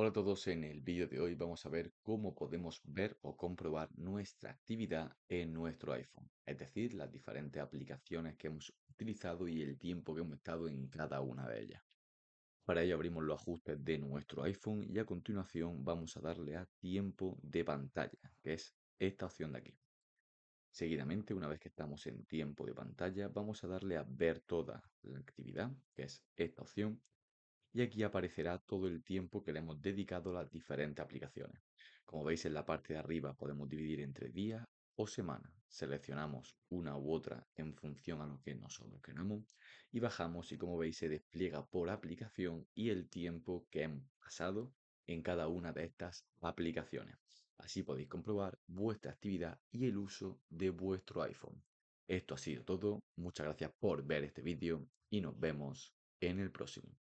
Hola a todos, en el vídeo de hoy vamos a ver cómo podemos ver o comprobar nuestra actividad en nuestro iPhone, es decir, las diferentes aplicaciones que hemos utilizado y el tiempo que hemos estado en cada una de ellas. Para ello abrimos los ajustes de nuestro iPhone y a continuación vamos a darle a tiempo de pantalla, que es esta opción de aquí. Seguidamente, una vez que estamos en tiempo de pantalla, vamos a darle a ver toda la actividad, que es esta opción, y aquí aparecerá todo el tiempo que le hemos dedicado a las diferentes aplicaciones. Como veis en la parte de arriba podemos dividir entre días o semana. Seleccionamos una u otra en función a lo que nosotros queramos y bajamos y como veis se despliega por aplicación y el tiempo que hemos pasado en cada una de estas aplicaciones. Así podéis comprobar vuestra actividad y el uso de vuestro iPhone. Esto ha sido todo, muchas gracias por ver este vídeo y nos vemos en el próximo.